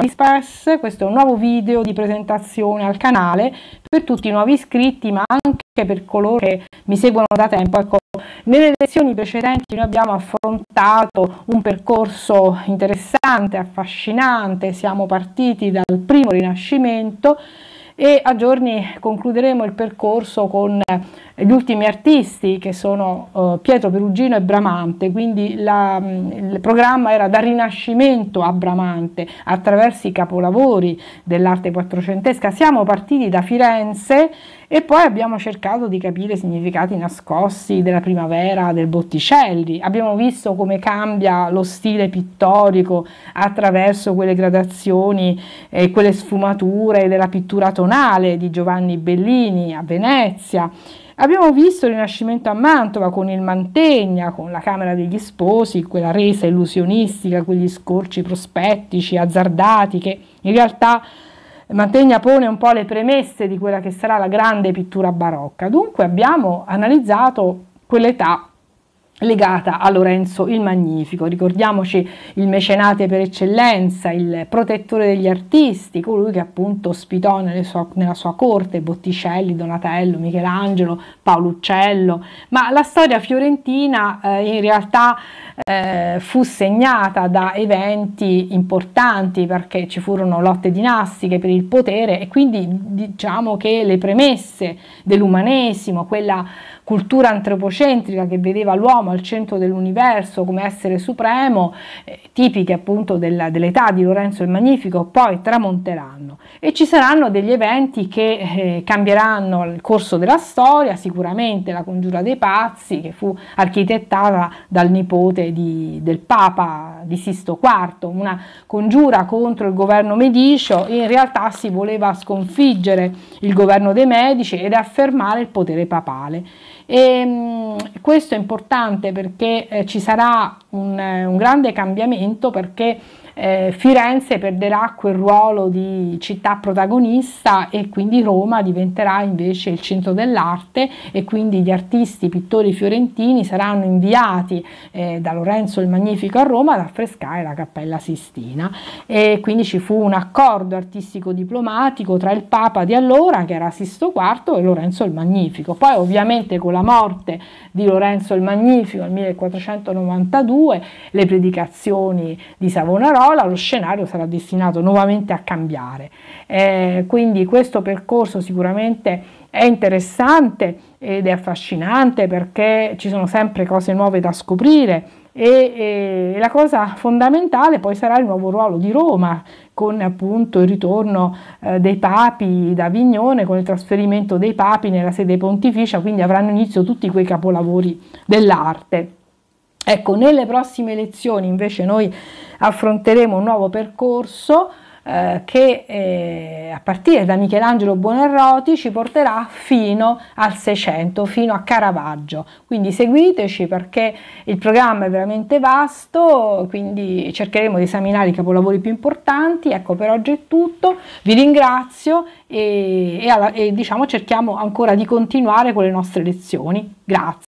Disperse, questo è un nuovo video di presentazione al canale per tutti i nuovi iscritti ma anche per coloro che mi seguono da tempo. Ecco, nelle lezioni precedenti noi abbiamo affrontato un percorso interessante, affascinante, siamo partiti dal primo rinascimento e a giorni concluderemo il percorso con gli ultimi artisti che sono uh, Pietro Perugino e Bramante, quindi la, mm, il programma era dal Rinascimento a Bramante attraverso i capolavori dell'arte quattrocentesca. Siamo partiti da Firenze e poi abbiamo cercato di capire i significati nascosti della primavera del Botticelli, abbiamo visto come cambia lo stile pittorico attraverso quelle gradazioni e quelle sfumature della pittura tonale di Giovanni Bellini a Venezia. Abbiamo visto il Rinascimento a Mantova con il Mantegna, con la Camera degli Sposi, quella resa illusionistica, quegli scorci prospettici, azzardati, che in realtà Mantegna pone un po' le premesse di quella che sarà la grande pittura barocca. Dunque abbiamo analizzato quell'età legata a Lorenzo il Magnifico. Ricordiamoci il mecenate per eccellenza, il protettore degli artisti, colui che appunto ospitò nelle sua, nella sua corte Botticelli, Donatello, Michelangelo, Paoluccello, ma la storia fiorentina eh, in realtà eh, fu segnata da eventi importanti perché ci furono lotte dinastiche per il potere e quindi diciamo che le premesse dell'umanesimo, quella cultura antropocentrica che vedeva l'uomo diciamo, al centro dell'universo come essere supremo, eh, tipiche appunto della, dell'età di Lorenzo il Magnifico, poi tramonteranno e ci saranno degli eventi che eh, cambieranno il corso della storia, sicuramente la congiura dei pazzi che fu architettata dal nipote di, del Papa di Sisto IV, una congiura contro il governo medicio, in realtà si voleva sconfiggere il governo dei Medici ed affermare il potere papale. E, ehm, questo è importante perché eh, ci sarà un, un grande cambiamento perché eh, Firenze perderà quel ruolo di città protagonista e quindi Roma diventerà invece il centro dell'arte e quindi gli artisti, i pittori fiorentini saranno inviati eh, da Lorenzo il Magnifico a Roma ad affrescare la Cappella Sistina e quindi ci fu un accordo artistico diplomatico tra il Papa di allora che era Sisto IV e Lorenzo il Magnifico. Poi ovviamente con la morte di Lorenzo il Magnifico nel 1492 2, le predicazioni di Savonarola, lo scenario sarà destinato nuovamente a cambiare. Eh, quindi questo percorso sicuramente è interessante ed è affascinante perché ci sono sempre cose nuove da scoprire e, e, la cosa fondamentale poi sarà il nuovo ruolo di Roma con appunto il ritorno eh, dei papi da Vignone, con il trasferimento dei papi nella sede pontificia, quindi avranno inizio tutti quei capolavori dell'arte. Ecco, nelle prossime lezioni invece noi affronteremo un nuovo percorso eh, che eh, a partire da Michelangelo Buonarroti ci porterà fino al 600, fino a Caravaggio. Quindi seguiteci perché il programma è veramente vasto, quindi cercheremo di esaminare i capolavori più importanti. Ecco, per oggi è tutto, vi ringrazio e, e, alla, e diciamo cerchiamo ancora di continuare con le nostre lezioni. Grazie.